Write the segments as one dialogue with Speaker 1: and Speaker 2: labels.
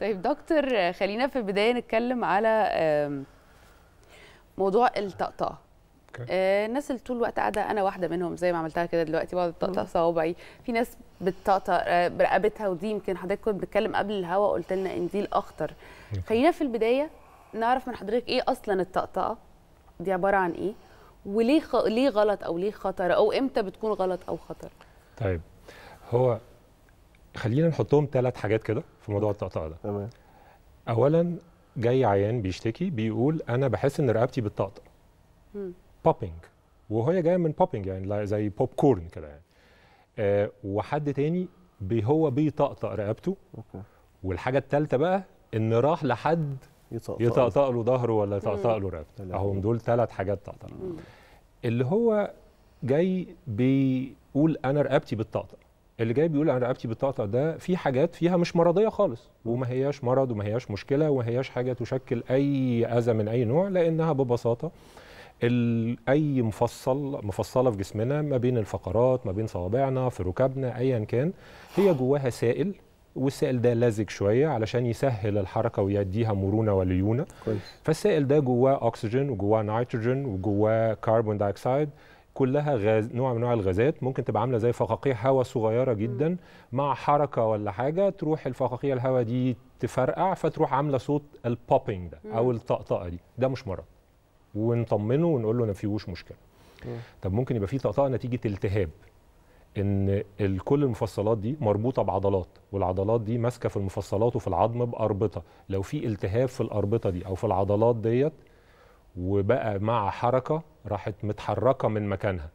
Speaker 1: طيب دكتور خلينا في البدايه نتكلم على موضوع الطقطقه okay. آه، الناس اللي طول الوقت قاعده انا واحده منهم زي ما عملتها كده دلوقتي بقعد اطقطق صوابعي في ناس بتطقطق آه، برقبتها ودي يمكن حضرتك كنت بتتكلم قبل الهوا قلت لنا ان دي الاخطر okay. خلينا في البدايه نعرف من حضرتك ايه اصلا الطقطقه دي عباره عن ايه وليه خ... ليه غلط او ليه خطر او امتى بتكون غلط او خطر طيب هو خلينا نحطهم ثلاث حاجات كده في موضوع الطقطقه ده تمام اولا جاي عيان بيشتكي بيقول انا بحس ان رقبتي بتطقطق بوبينج وهي جايه من بوبينج يعني زي بوب كورن كده يعني آه وحد تاني بي هو بيطقطق رقبته أوكي. والحاجه الثالثه بقى ان راح لحد يطقطق له ظهره ولا يطقطق له رقبته اهو دول ثلاث حاجات طقطقه اللي هو جاي بيقول انا رقبتي بتطقطق اللي جاي بيقول انا رقبتي بتقطع ده في حاجات فيها مش مرضيه خالص وما هياش مرض وما هياش مشكله وما هياش حاجه تشكل اي اذى من اي نوع لانها ببساطه اي مفصل مفصله في جسمنا ما بين الفقرات ما بين صوابعنا في ركبنا ايا كان هي جواها سائل والسائل ده لزج شويه علشان يسهل الحركه ويديها مرونه وليونه كويس. فالسائل ده جواه اكسجين وجواه نيتروجين وجواه كربون دايكسيد كلها غاز نوع من انواع الغازات ممكن تبقى عامله زي فقاقيع هواء صغيره جدا مع حركه ولا حاجه تروح الفقاقيع الهواء دي تفرقع فتروح عامله صوت البوبينج ده او الطقطقه دي ده مش مرض ونطمنه ونقول له ما فيهوش مشكله طب ممكن يبقى في طقطقه نتيجه التهاب ان كل المفصلات دي مربوطه بعضلات والعضلات دي ماسكه في المفصلات وفي العظم باربطه لو في التهاب في الاربطه دي او في العضلات ديت وبقى مع حركه راحت متحركه من مكانها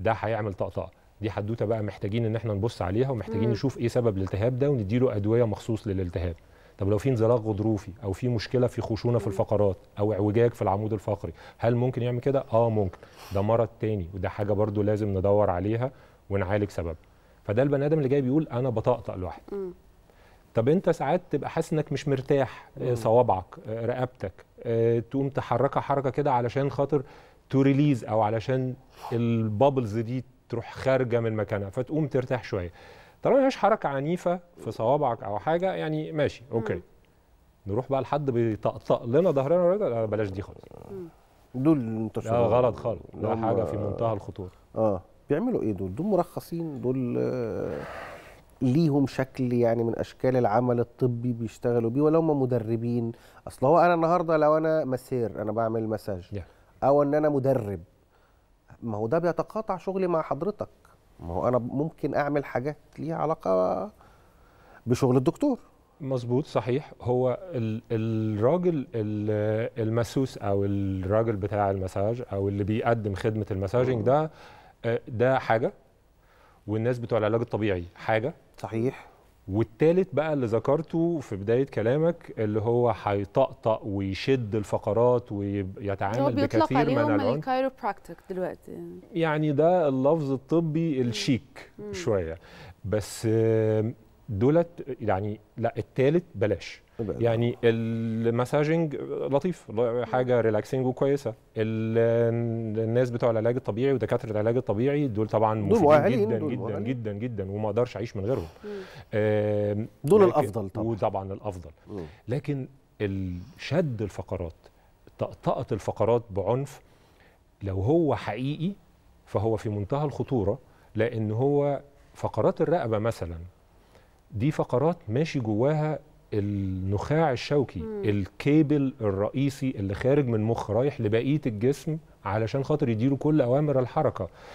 Speaker 1: ده هيعمل طقطقه دي حدوته بقى محتاجين ان احنا نبص عليها ومحتاجين مم. نشوف ايه سبب الالتهاب ده ونديله ادويه مخصوص للالتهاب طب لو في انزلاق غضروفي او في مشكله في خشونه في الفقرات او اعوجاج في العمود الفقري هل ممكن يعمل كده اه ممكن ده مرض تاني وده حاجه برده لازم ندور عليها ونعالج سببها فده البني ادم اللي جاي بيقول انا بطقطق لوحدي طب انت ساعات تبقى حاسس انك مش مرتاح آه، صوابعك آه، رقبتك آه، تقوم تحركها حركه كده علشان خاطر تو ريليز او علشان البابلز دي تروح خارجه من مكانها فتقوم ترتاح شويه طالما مفيش حركه عنيفه في صوابعك او حاجه يعني ماشي اوكي نروح بقى لحد بيطقطق لنا ظهرنا بلاش دي خالص دول المنتشرين لا غلط خالص ده حاجه في منتهى الخطوره اه بيعملوا ايه دول دول مرخصين دول آه ليهم شكل يعني من اشكال العمل الطبي بيشتغلوا بيه ولا هم مدربين اصل هو انا النهارده لو انا مسير انا بعمل مساج او ان انا مدرب ما هو ده بيتقاطع شغلي مع حضرتك ما هو انا ممكن اعمل حاجات ليها علاقه بشغل الدكتور مظبوط صحيح هو الراجل المسوس او الراجل بتاع المساج او اللي بيقدم خدمه المساجنج ده آه، ده حاجه والناس بتوع العلاج الطبيعي حاجه صحيح والتالت بقى اللي ذكرته في بدايه كلامك اللي هو هيطقطق ويشد الفقرات ويتعامل بكثير من العنف هو الكايروبراكتيك دلوقتي يعني ده اللفظ الطبي الشيك شويه بس دولت يعني لا الثالث بلاش يعني المساجنج لطيف حاجه ريلاكسنج وكويسه الناس بتوع العلاج الطبيعي ودكاتره العلاج الطبيعي دول طبعا مفيدين جدا دول جدا, جدا جدا جدا وما اقدرش اعيش من غيرهم دول الافضل طبعا وطبعا الافضل لكن الشد الفقرات طقطقه الفقرات بعنف لو هو حقيقي فهو في منتهى الخطوره لان هو فقرات الرقبه مثلا دي فقرات ماشي جواها النخاع الشوكي مم. الكيبل الرئيسي اللي خارج من مخ رايح لبقيه الجسم علشان خاطر يديله كل اوامر الحركه